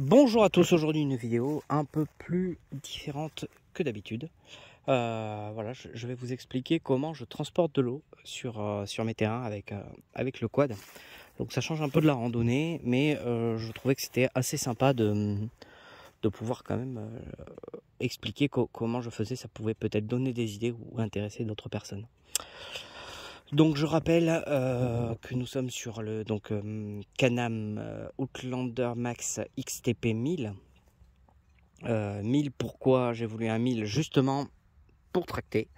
Bonjour à tous, aujourd'hui une vidéo un peu plus différente que d'habitude. Euh, voilà, je, vais vous expliquer comment je transporte de l'eau sur, euh, sur mes terrains avec, euh, avec le quad. Donc ça change un peu de la randonnée, mais je trouvais que c'était assez sympa de, pouvoir quand même expliquer comment je faisais. Ça pouvait peut-être donner des idées ou intéresser d'autres personnes. Donc je rappelle euh, que nous sommes sur le donc euh, Canam euh, Outlander Max XTP 1000. 1000 pourquoi j'ai voulu un 1000 justement pour tracter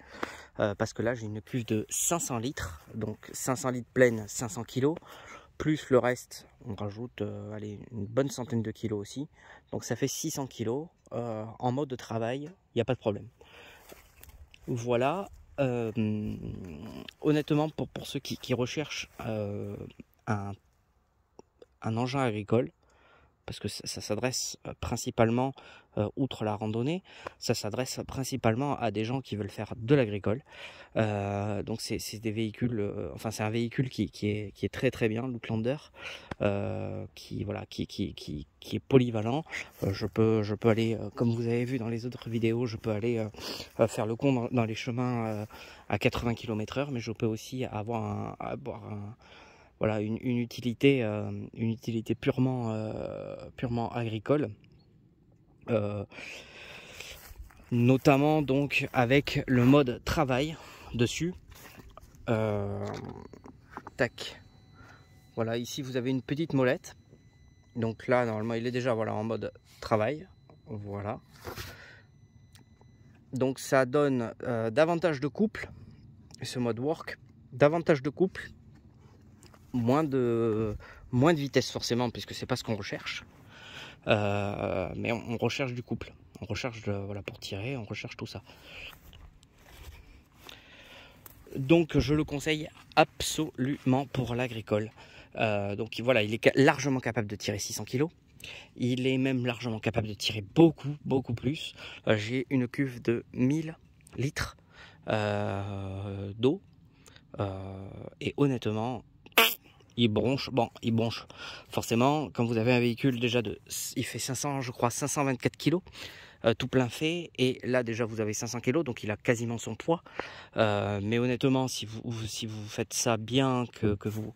parce que là j'ai une cuve de 500 litres donc 500 litres pleines, 500 kilos plus le reste on rajoute allez, une bonne centaine de kilos aussi donc ça fait 600 kilos en mode de travail il n'y a pas de problème voilà euh, honnêtement, pour, pour, ceux qui, recherchent euh, un, engin agricole, parce que ça, s'adresse euh, principalement, euh, outre la randonnée, ça s'adresse principalement à des gens qui veulent faire de l'agricole. Euh, donc c'est des véhicules, enfin c'est un véhicule qui, est, très très bien, l'Outlander, qui voilà, qui, qui, est polyvalent. je peux je peux aller, comme vous avez vu dans les autres vidéos, je peux aller faire le con dans, les chemins à 80 km/h, mais je peux aussi avoir un, avoir un voilà une, utilité euh, une utilité purement euh, purement agricole euh, notamment donc avec le mode travail dessus tac voilà ici vous avez une petite molette donc là normalement il est déjà voilà en mode travail voilà donc ça donne davantage de couple ce mode work davantage de couple moins de, moins de vitesse forcément, puisque c'est pas ce qu'on recherche. Euh, mais on, recherche du couple, on recherche euh, voilà, pour tirer, on recherche tout ça. Donc je le conseille absolument pour l'agricole. Euh, donc voilà, il est largement capable de tirer 600 kg. Il est même largement capable de tirer beaucoup, beaucoup plus. J'ai une cuve de 1000 litres d'eau. et honnêtement, il bronche. Bon, il bronche. Forcément, quand vous avez un véhicule déjà de, il fait 500, je crois, 524 kg, euh, tout plein fait. Et là, déjà, vous avez 500 kg, donc il a quasiment son poids. Euh, mais honnêtement, si vous, si vous faites ça bien, que, que vous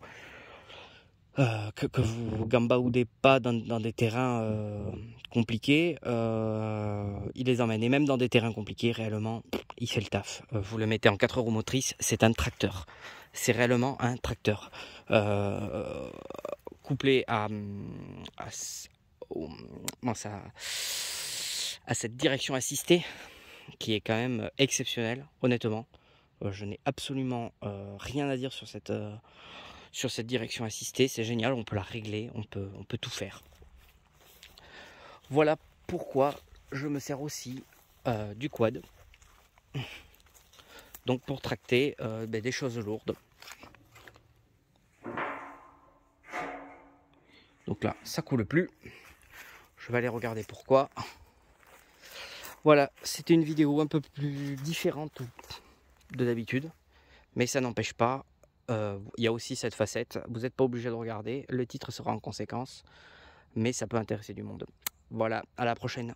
euh, que, vous gambaoudez pas dans, des terrains euh, compliqués, euh, il les emmène. Et même dans des terrains compliqués, réellement, il fait le taf. vous le mettez en 4 roues motrices, c'est un tracteur. C'est réellement un tracteur. couplé à, à, cette direction assistée, qui est quand même exceptionnelle, honnêtement. je n'ai absolument rien à dire sur cette sur cette direction assistée. C'est génial, on peut la régler, on peut, on peut tout faire. Voilà pourquoi je me sers aussi euh, du quad. Donc pour tracter euh, ben, des choses lourdes. Donc là, ça coule plus. Je vais aller regarder pourquoi. Voilà, c'était une vidéo un peu plus différente de d'habitude. Mais ça n'empêche pas euh, il y a aussi cette facette. Vous n'êtes pas obligé de regarder. Le titre sera en conséquence. Mais ça peut intéresser du monde. Voilà, à la prochaine.